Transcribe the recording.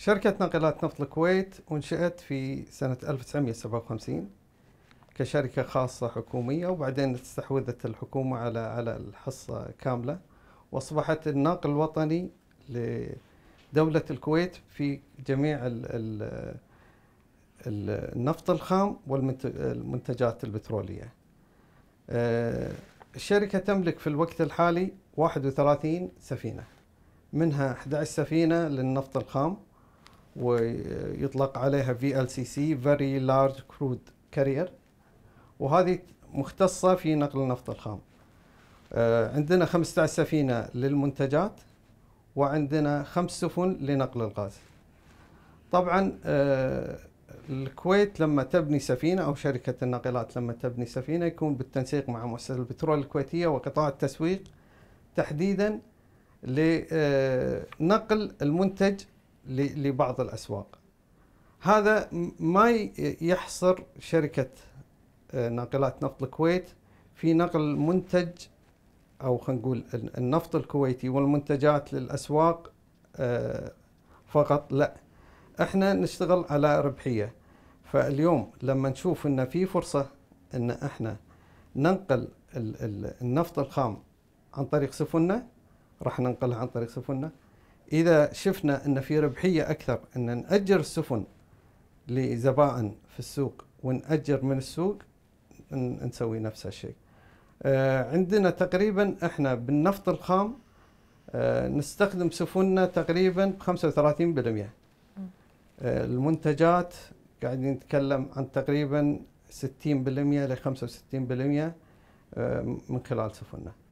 شركة ناقلات نفط الكويت أنشئت في سنة 1957 كشركة خاصة حكومية وبعدين استحوذت الحكومة على على الحصة كاملة وأصبحت الناقل الوطني لدولة الكويت في جميع الـ الـ النفط الخام والمنتجات البترولية آه، الشركة تملك في الوقت الحالي 31 سفينة منها 11 سفينة للنفط الخام ويطلق عليها في ال سي سي فيري لارج كرود كارير وهذه مختصة في نقل النفط الخام آه، عندنا 15 سفينة للمنتجات وعندنا خمس سفن لنقل الغاز طبعا آه، الكويت لما تبني سفينة أو شركة الناقلات لما تبني سفينة يكون بالتنسيق مع مؤسسة البترول الكويتية وقطاع التسويق تحديدا لنقل آه، المنتج لبعض الاسواق هذا ما يحصر شركه آه، ناقلات نفط الكويت في نقل منتج او خلينا نقول النفط الكويتي والمنتجات للاسواق آه، فقط لا احنا نشتغل على ربحيه فاليوم لما نشوف ان في فرصه ان احنا ننقل النفط الخام عن طريق سفننا راح ننقلها عن طريق سفننا إذا شفنا أن في ربحية أكثر أن نأجر السفن لزبائن في السوق ونأجر من السوق نسوي نفس الشيء آه، عندنا تقريبا احنا بالنفط الخام آه، نستخدم سفننا تقريبا ب 35% آه، المنتجات قاعدين نتكلم عن تقريبا 60% ل 65% من خلال سفننا